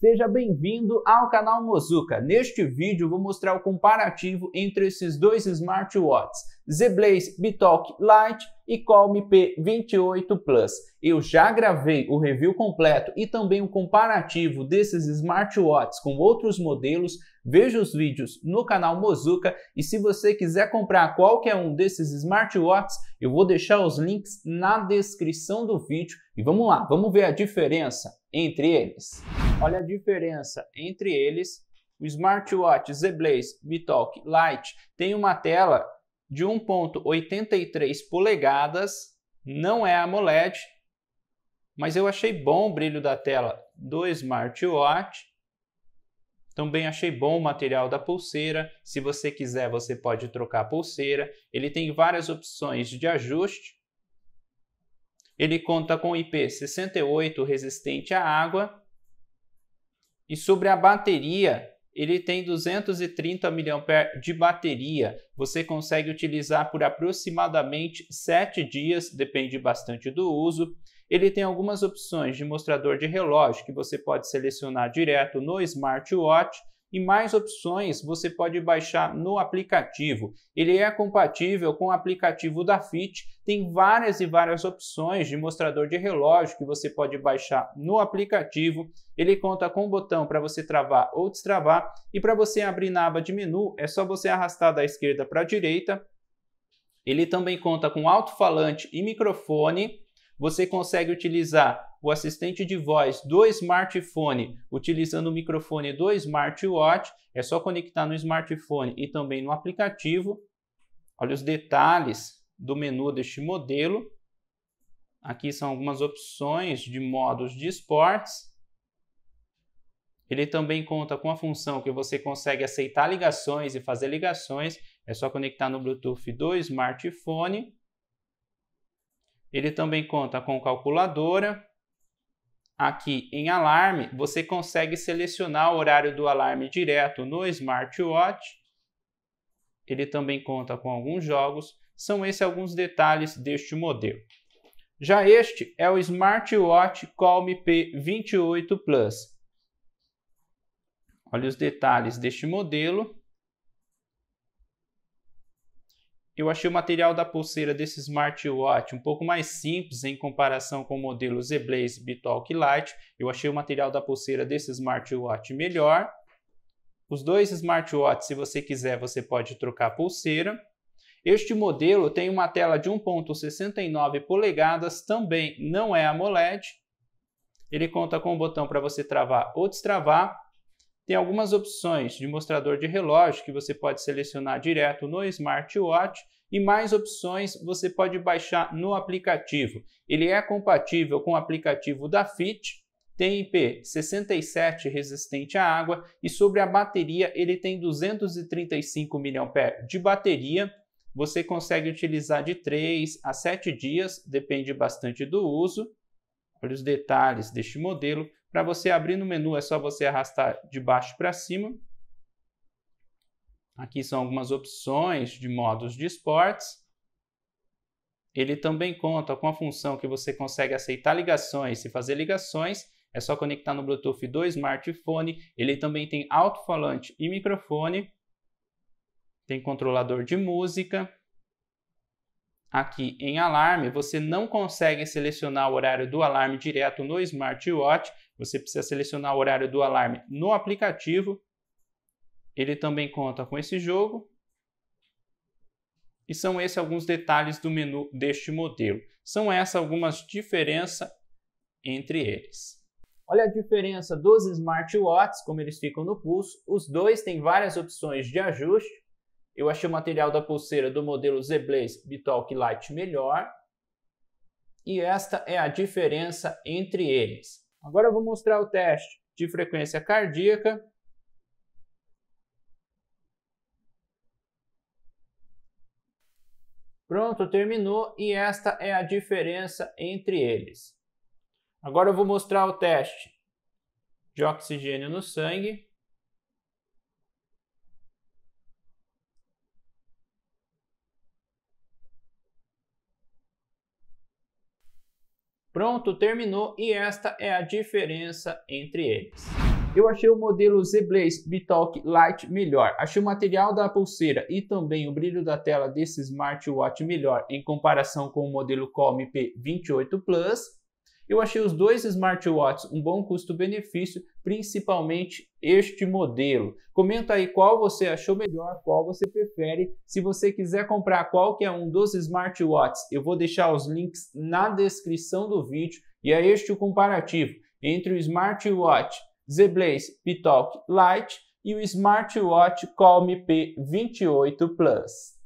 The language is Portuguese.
Seja bem-vindo ao canal Mozuka. Neste vídeo vou mostrar o comparativo entre esses dois smartwatches ZBlaze Bitalk Lite e Colm P28 Plus. Eu já gravei o review completo e também o um comparativo desses smartwatches com outros modelos. Veja os vídeos no canal Mozuka e se você quiser comprar qualquer um desses smartwatches, eu vou deixar os links na descrição do vídeo. E vamos lá, vamos ver a diferença entre eles. Olha a diferença entre eles. O smartwatch ZBlaze Bitalk Lite tem uma tela de 1.83 polegadas, não é AMOLED, mas eu achei bom o brilho da tela do smartwatch. Também achei bom o material da pulseira. Se você quiser, você pode trocar a pulseira. Ele tem várias opções de ajuste. Ele conta com IP68 resistente à água. E sobre a bateria, ele tem 230 mAh de bateria. Você consegue utilizar por aproximadamente 7 dias, depende bastante do uso. Ele tem algumas opções de mostrador de relógio que você pode selecionar direto no smartwatch e mais opções você pode baixar no aplicativo. Ele é compatível com o aplicativo da Fit, tem várias e várias opções de mostrador de relógio que você pode baixar no aplicativo. Ele conta com um botão para você travar ou destravar e para você abrir na aba de menu é só você arrastar da esquerda para a direita. Ele também conta com alto-falante e microfone. Você consegue utilizar o assistente de voz do smartphone utilizando o microfone do smartwatch. É só conectar no smartphone e também no aplicativo. Olha os detalhes do menu deste modelo. Aqui são algumas opções de modos de esportes. Ele também conta com a função que você consegue aceitar ligações e fazer ligações. É só conectar no Bluetooth do smartphone. Ele também conta com calculadora, aqui em alarme, você consegue selecionar o horário do alarme direto no smartwatch. Ele também conta com alguns jogos. São esses alguns detalhes deste modelo. Já este é o smartwatch Calm P28 Plus. Olha os detalhes deste modelo. eu achei o material da pulseira desse smartwatch um pouco mais simples em comparação com o modelo Z-Blaze Bitalk Lite. Eu achei o material da pulseira desse smartwatch melhor. Os dois smartwatches, se você quiser, você pode trocar a pulseira. Este modelo tem uma tela de 1.69 polegadas, também não é AMOLED. Ele conta com um botão para você travar ou destravar tem algumas opções de mostrador de relógio que você pode selecionar direto no smartwatch e mais opções você pode baixar no aplicativo. Ele é compatível com o aplicativo da Fit, tem IP67 resistente à água e sobre a bateria ele tem 235 mAh de bateria. Você consegue utilizar de 3 a 7 dias, depende bastante do uso. Olha os detalhes deste modelo. Para você abrir no menu, é só você arrastar de baixo para cima. Aqui são algumas opções de modos de esportes. Ele também conta com a função que você consegue aceitar ligações. e fazer ligações, é só conectar no Bluetooth do smartphone. Ele também tem alto-falante e microfone. Tem controlador de música. Aqui em alarme, você não consegue selecionar o horário do alarme direto no smartwatch, você precisa selecionar o horário do alarme no aplicativo. Ele também conta com esse jogo. E são esses alguns detalhes do menu deste modelo. São essas algumas diferenças entre eles. Olha a diferença dos smartwatches, como eles ficam no pulso. Os dois têm várias opções de ajuste. Eu achei o material da pulseira do modelo Z Blaze Bitalk Lite melhor. E esta é a diferença entre eles. Agora eu vou mostrar o teste de frequência cardíaca. Pronto, terminou e esta é a diferença entre eles. Agora eu vou mostrar o teste de oxigênio no sangue. Pronto, terminou e esta é a diferença entre eles. Eu achei o modelo Z-Blaze Bitalk Lite melhor. Achei o material da pulseira e também o brilho da tela desse smartwatch melhor em comparação com o modelo Colm P28 Plus. Eu achei os dois smartwatches um bom custo-benefício, principalmente este modelo. Comenta aí qual você achou melhor, qual você prefere. Se você quiser comprar qualquer um dos smartwatches, eu vou deixar os links na descrição do vídeo e é este o comparativo entre o smartwatch ZBlaze Pitalk Lite e o smartwatch Calm P28 Plus.